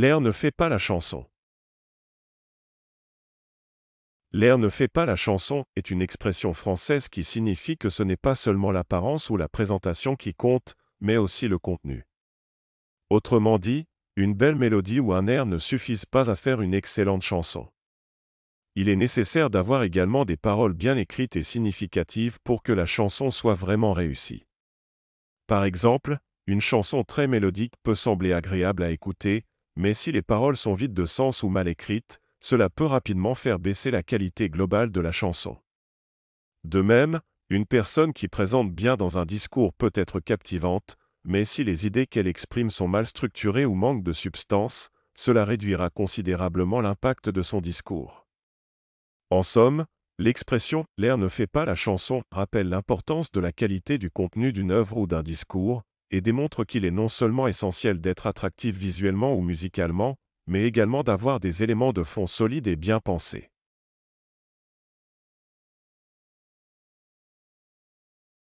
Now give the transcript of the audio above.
L'air ne fait pas la chanson. L'air ne fait pas la chanson est une expression française qui signifie que ce n'est pas seulement l'apparence ou la présentation qui compte, mais aussi le contenu. Autrement dit, une belle mélodie ou un air ne suffisent pas à faire une excellente chanson. Il est nécessaire d'avoir également des paroles bien écrites et significatives pour que la chanson soit vraiment réussie. Par exemple, une chanson très mélodique peut sembler agréable à écouter, mais si les paroles sont vides de sens ou mal écrites, cela peut rapidement faire baisser la qualité globale de la chanson. De même, une personne qui présente bien dans un discours peut être captivante, mais si les idées qu'elle exprime sont mal structurées ou manquent de substance, cela réduira considérablement l'impact de son discours. En somme, l'expression L'air ne fait pas la chanson rappelle l'importance de la qualité du contenu d'une œuvre ou d'un discours, et démontre qu'il est non seulement essentiel d'être attractif visuellement ou musicalement, mais également d'avoir des éléments de fond solides et bien pensés.